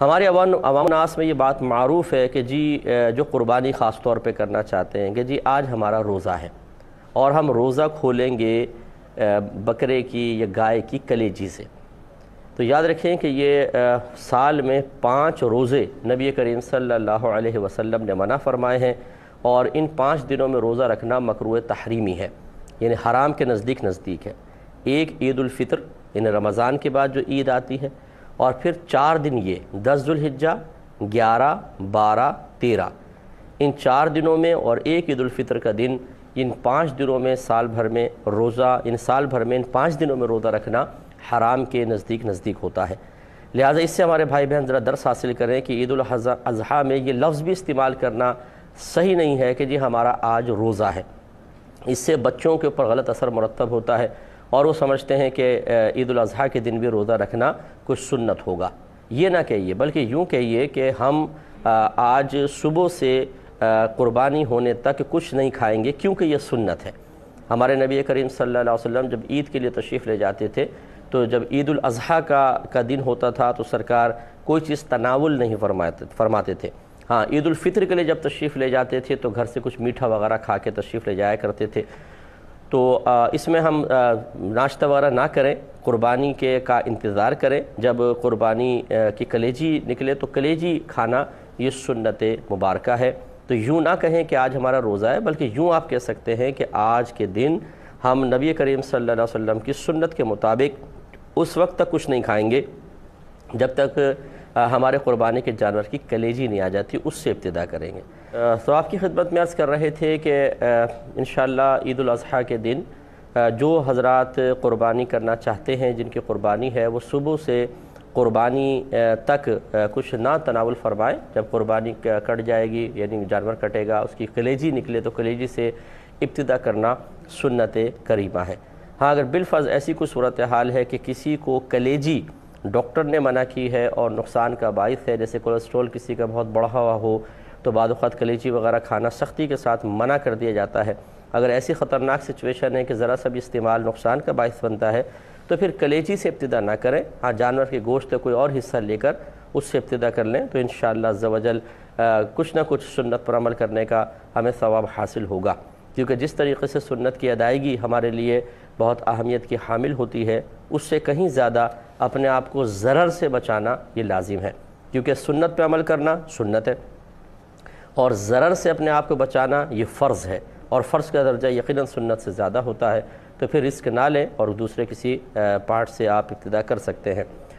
हमारे अवान अवामनास में ये बात मरूफ़ है कि जी जो कुर्बानी ख़ास तौर पर करना चाहते हैं कि जी आज हमारा रोज़ा है और हम रोज़ा खोलेंगे बकरे की या गाय की कलेजी से तो याद रखें कि ये साल में पाँच रोज़े नबी करीम सल्लल्लाहु अलैहि वसल्लम ने मना फ़रमाए हैं और इन पाँच दिनों में रोज़ा रखना मकरू तहरीमी है यानी हराम के नज़दीक नज़दीक है एक ईदालफ़ितर उलफ़ितर यानी रमज़ान के बाद जो ईद आती है और फिर चार दिन ये दस जुल्हिज्जा ग्यारह बारह तेरह इन चार दिनों में और एक ईदालफ़ितर का दिन इन पाँच दिनों में साल भर में रोज़ा इन साल भर में इन पाँच दिनों में रोज़ा रखना हराम के नज़दीक नज़दीक होता है लिहाजा इससे हमारे भाई बहन ज़रा दर्स हासिल करें कि ईद अज़हा में ये लफ्ज़ भी इस्तेमाल करना सही नहीं है कि जी हमारा आज रोज़ा है इससे बच्चों के ऊपर गलत असर मरतब होता है और वो समझते हैं कि ईद अजी के दिन भी रोज़ा रखना कुछ सुन्नत होगा ये ना कहिए बल्कि यूँ कहिए कि हम आज सुबह से क़ुरबानी होने तक कुछ नहीं खाएंगे क्योंकि ये सुन्नत है हमारे नबी करीम सल्लल्लाहु अलैहि वसल्लम जब ईद के लिए तशरीफ़ ले जाते थे तो जब ईद अजी का का दिन होता था तो सरकार कोई चीज़ तनावुल नहीं फरमाते फरमाते थे हाँ ईद के लिए जब तशरीफ़ ले जाते थे तो घर से कुछ मीठा वगैरह खा के तशरीफ़ ले जाया करते थे तो इसमें हम नाश्ता वगैरह ना करें कुर्बानी के का इंतज़ार करें जब कुर्बानी की कलेजी निकले तो कलेजी खाना ये सुन्नत मुबारक है तो यूँ ना कहें कि आज हमारा रोज़ा है बल्कि यूँ आप कह सकते हैं कि आज के दिन हम नबी करीम सल्लल्लाहु अलैहि वसल्लम की सुन्नत के मुताबिक उस वक्त तक कुछ नहीं खाएंगे जब तक हमारे क़ुरबानी के जानवर की कलेजी नहीं आ जाती उससे इब्तदा करेंगे तो आपकी खिदमत में अर्ज़ कर रहे थे कि इन ईद अजी के दिन जो हजरात क़ुरबानी करना चाहते हैं जिनकी क़ुरबानी है वो सुबह से क़ुरबानी तक कुछ ना तनावल फरमाएँ जब क़ुरबानी कट जाएगी यानी जानवर कटेगा उसकी कलेजी निकले तो कलेजी से इब्तदा करना सुन्नत करीबा है हाँ अगर बिलफज ऐसी कोई सूरत हाल है कि किसी को कलेजी डॉक्टर ने मना की है और नुकसान का बायस है जैसे कोलेस्ट्रॉल किसी का बहुत बढ़ा हुआ हो तो बाद कलीची वगैरह खाना सख्ती के साथ मना कर दिया जाता है अगर ऐसी ख़तरनाक सिचुएशन है कि ज़रा सा भी इस्तेमाल नुकसान का बायस बनता है तो फिर कलेजी से इब्तदा ना करें हाँ जानवर के गोश्त का कोई और हिस्सा लेकर उससे इब्तदा कर लें तो इन शजल कुछ ना कुछ सुन्नत पर अमल करने का हमें सवाब हासिल होगा क्योंकि जिस तरीके से सुन्नत की अदायगी हमारे लिए बहुत अहमियत की हामिल होती है उससे कहीं ज़्यादा अपने आप को ज़रर से बचाना ये लाजिम है क्योंकि सुन्नत पे अमल करना सुन्नत है और ज़रर से अपने आप को बचाना ये फ़र्ज़ है और फ़र्ज़ का दर्जा यकीन सुन्नत से ज़्यादा होता है तो फिर रिस्क ना लें और दूसरे किसी पार्ट से आप इब्तदा कर सकते हैं